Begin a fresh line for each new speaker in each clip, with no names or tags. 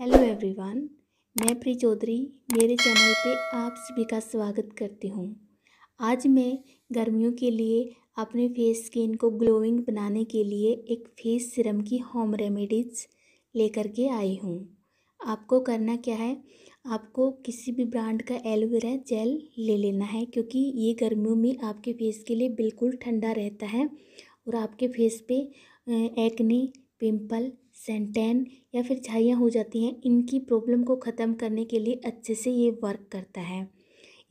hello everyone मैं प्री चौधरी मेरे channel पे आप सभी का स्वागत करती हूँ आज मैं गर्मियों के लिए अपने फेस स्किन को ग्लोइंग बनाने के लिए एक फेस सिरम की होम रेमेडीज़ लेकर के आई हूँ आपको करना क्या है आपको किसी भी ब्रांड का एलोवेरा जेल ले लेना है क्योंकि ये गर्मियों में आपके फेस के लिए बिल्कुल ठंडा रहता है और आपके फेस पे एक्ने पिंपल सेंटेन या फिर झाइयाँ हो जाती हैं इनकी प्रॉब्लम को ख़त्म करने के लिए अच्छे से ये वर्क करता है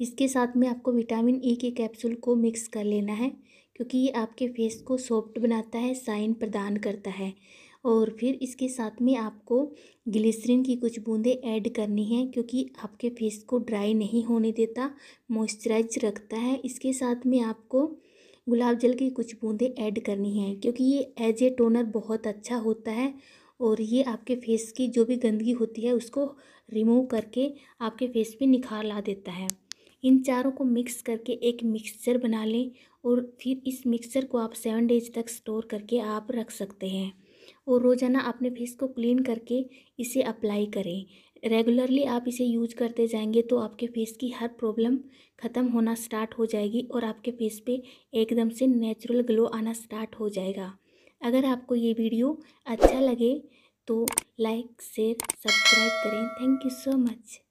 इसके साथ में आपको विटामिन ई e के कैप्सूल को मिक्स कर लेना है क्योंकि ये आपके फेस को सॉफ्ट बनाता है साइन प्रदान करता है और फिर इसके साथ में आपको ग्लिसरीन की कुछ बूंदें ऐड करनी है क्योंकि आपके फेस को ड्राई नहीं होने देता मॉइस्चराइज रखता है इसके साथ में आपको गुलाब जल की कुछ बूंदें ऐड करनी है क्योंकि ये एज ए टोनर बहुत अच्छा होता है और ये आपके फेस की जो भी गंदगी होती है उसको रिमूव करके आपके फेस पे निखार ला देता है इन चारों को मिक्स करके एक मिक्सचर बना लें और फिर इस मिक्सचर को आप सेवन डेज तक स्टोर करके आप रख सकते हैं और रोज़ाना अपने फेस को क्लीन करके इसे अप्लाई करें रेगुलरली आप इसे यूज करते जाएंगे तो आपके फेस की हर प्रॉब्लम ख़त्म होना स्टार्ट हो जाएगी और आपके फेस पे एकदम से नेचुरल ग्लो आना स्टार्ट हो जाएगा अगर आपको ये वीडियो अच्छा लगे तो लाइक शेयर सब्सक्राइब करें थैंक यू सो मच